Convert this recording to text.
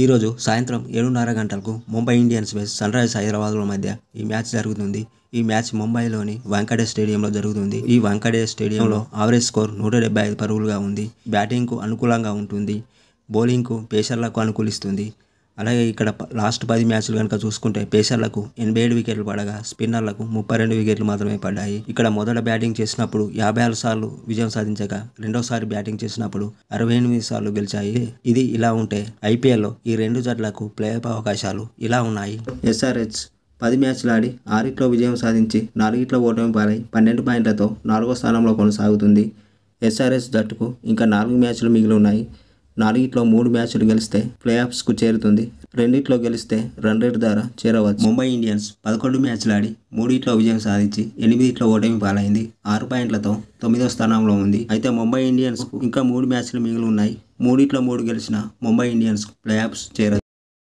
ఈరోజు సాయంత్రం ఏడున్నర గంటలకు Mumbai Indians vs sunrisers హైదరాబాద్ల మధ్య ఈ మ్యాచ్ జరుగుతుంది ఈ మ్యాచ్ ముంబైలోని వెంకటేష్ స్టేడియంలో జరుగుతుంది ఈ వెంకటేష్ స్టేడియంలో ఆవరేజ్ స్కోర్ నూట డెబ్బై ఐదు పరుగులుగా ఉంది బ్యాటింగ్కు అనుకూలంగా ఉంటుంది బౌలింగ్కు పేసర్లకు అనుకూలిస్తుంది అలాగే ఇక్కడ లాస్ట్ పది మ్యాచ్లు కనుక చూసుకుంటే పేసర్లకు ఎనభై ఏడు వికెట్లు పడగా స్పిన్నర్లకు ముప్పై రెండు వికెట్లు మాత్రమే పడ్డాయి ఇక్కడ మొదట బ్యాటింగ్ చేసినప్పుడు యాభై ఆరు సార్లు విజయం సాధించగా రెండోసారి బ్యాటింగ్ చేసినప్పుడు అరవై ఎనిమిది సార్లు గెలిచాయి ఇది ఇలా ఉంటే ఐపీఎల్లో ఈ రెండు జట్లకు ప్లే ఆఫ్ అవకాశాలు ఇలా ఉన్నాయి ఎస్ఆర్హెచ్ పది మ్యాచ్లు ఆడి ఆరిట్లో విజయం సాధించి నాలుగిట్లో ఓటమి పాలై పన్నెండు పాయింట్లతో నాలుగో స్థానంలో కొనసాగుతుంది ఎస్ఆర్ఎస్ జట్టుకు ఇంకా నాలుగు మ్యాచ్లు మిగిలి ఉన్నాయి నాలుగిట్లో మూడు మ్యాచ్లు గెలిస్తే ప్లే కు చేరుతుంది రెండిట్లో గెలిస్తే రన్ రేట్ ద్వారా చేరవచ్చు ముంబై ఇండియన్స్ పదకొండు మ్యాచ్లు ఆడి మూడిట్లో విజయం సాధించి ఎనిమిదిట్లో ఓటమి పాలైంది ఆరు పాయింట్లతో తొమ్మిదో స్థానంలో ఉంది అయితే ముంబై ఇండియన్స్ ఇంకా మూడు మ్యాచ్లు మిగిలి ఉన్నాయి మూడిట్లో మూడు గెలిచిన ముంబై ఇండియన్స్ ప్లే ఆఫ్స్ చేరదు